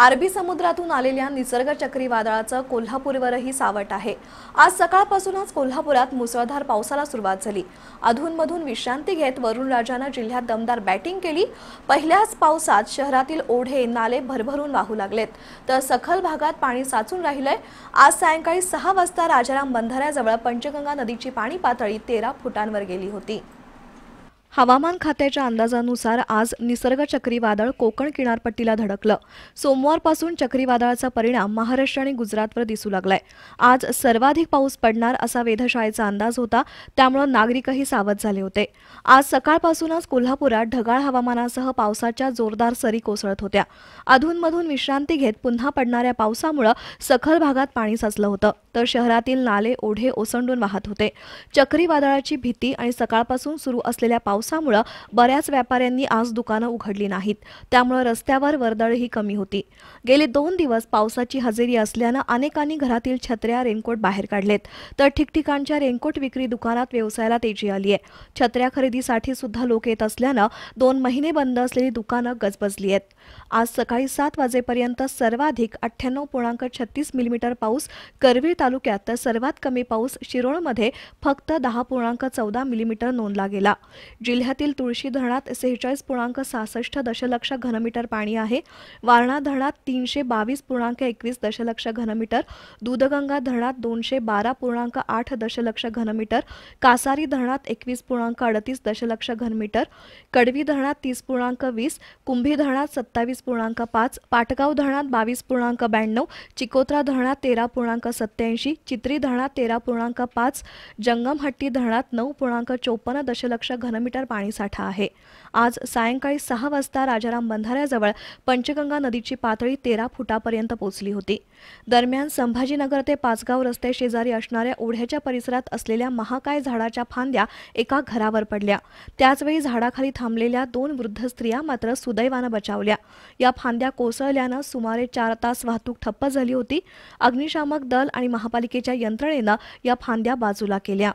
अरबी समुद्रातून आलेल्या निसर्ग चक्रीवादळाचं कोल्हापूरवरही सावट आहे आज सकाळपासूनच कोल्हापुरात मुसळधार पावसाला सुरुवात झाली अधूनमधून विश्रांती घेत वरुण राजानं जिल्ह्यात दमदार बॅटिंग केली पहिल्याच पावसात शहरातील ओढे नाले भरभरून वाहू लागलेत तर सखल भागात पाणी साचून राहिलंय आज सायंकाळी सहा वाजता राजाराम बंधाऱ्याजवळ पंचगंगा नदीची पाणी पातळी तेरा फुटांवर गेली होती हवामान खात्याच्या अंदाजानुसार आज निसर्ग चक्रीवादळ कोकण किनारपट्टीला धडकलं सोमवारपासून चक्रीवादळाचा परिणाम महाराष्ट्र आणि गुजरातवर दिसू लागलाय आज सर्वाधिक पाऊस पडणार असा वेधशाळेचा अंदाज होता त्यामुळे नागरिकही सावध झाले होते आज सकाळपासूनच कोल्हापुरात ढगाळ हवामानासह पावसाच्या जोरदार सरी कोसळत होत्या अधूनमधून विश्रांती घेत पुन्हा पडणाऱ्या पावसामुळे सखल भागात पाणी साचलं होतं तर शहरातील नाले ओढे ओसंडून वाहत होते चक्रीवादळाची भीती आणि सकाळपासून सुरू असलेल्या पाऊस पावसामुळं बऱ्याच व्यापाऱ्यांनी आज दुकानं उघडली नाहीत त्यामुळं रस्त्यावर वर्दळही कमी होती गेले दोन दिवस पावसाची हजेरी असल्यानं अनेकांनी घरातील छत्र्या रेनकोट बाहेर काढलेत तर ठिकठिकाणच्या रेनकोट विक्री दुकानात व्यवसायाला तेजी आली आहे छत्र्या खरेदीसाठी सुद्धा लोक येत असल्यानं दोन महिने बंद असलेली दुकानं गजबजली आहेत आज सकाळी सात वाजेपर्यंत सर्वाधिक अठ्ठ्याण्णव पूर्णांक छत्तीस मिलीमीटर पाऊस करवीर तालुक्यात तर सर्वात कमी पाऊस शिरोळमध्ये फक्त दहा पूर्णांक चौदा मिलीमीटर नोंदला गेला जिल्ह्यातील तुळशी धरणात सेहेचाळीस पूर्णांक सहासष्ट दशलक्ष घनमीटर पाणी आहे वारणा धरणात तीनशे बावीस पूर्णांक एकवीस दशलक्ष घनमीटर दूधगंगा धरणात दोनशे बारा पूर्णांक आठ दशलक्ष घनमीटर कासारी धरणात एकवीस पूर्णांक अडतीस दशलक्ष घनमीटर कडवी धरणात तीस पूर्णांक वीस कुंभी धरणात सत्तावीस पूर्णांक पाच पाटगाव धरणात बावीस पूर्णांक ब्याण्णव चिकोत्रा धरणात तेरा पूर्णांक सत्याऐंशी चित्री धरणात तेरा पूर्णांक पाच जंगमहट्टी धरणात नऊ पूर्णांक चोपन्न दशलक्ष घनमीटर लिटर पाणीसाठा आहे आज सायंकाळी सहा वाजता राजाराम बंधाऱ्याजवळ पंचगंगा नदीची पातळी तेरा फुटापर्यंत पोहोचली होती दरम्यान संभाजीनगर ते पाचगाव रस्ते शेजारी असणाऱ्या ओढ्याच्या परिसरात असलेल्या महाकाय झाडाच्या फांद्या एका घरावर पडल्या त्याचवेळी झाडाखाली थांबलेल्या दोन वृद्ध स्त्रिया मात्र सुदैवानं बचावल्या या फांद्या कोसळल्यानं सुमारे चार तास वाहतूक ठप्प झाली होती अग्निशामक दल आणि महापालिकेच्या यंत्रणेनं या फांद्या बाजूला केल्या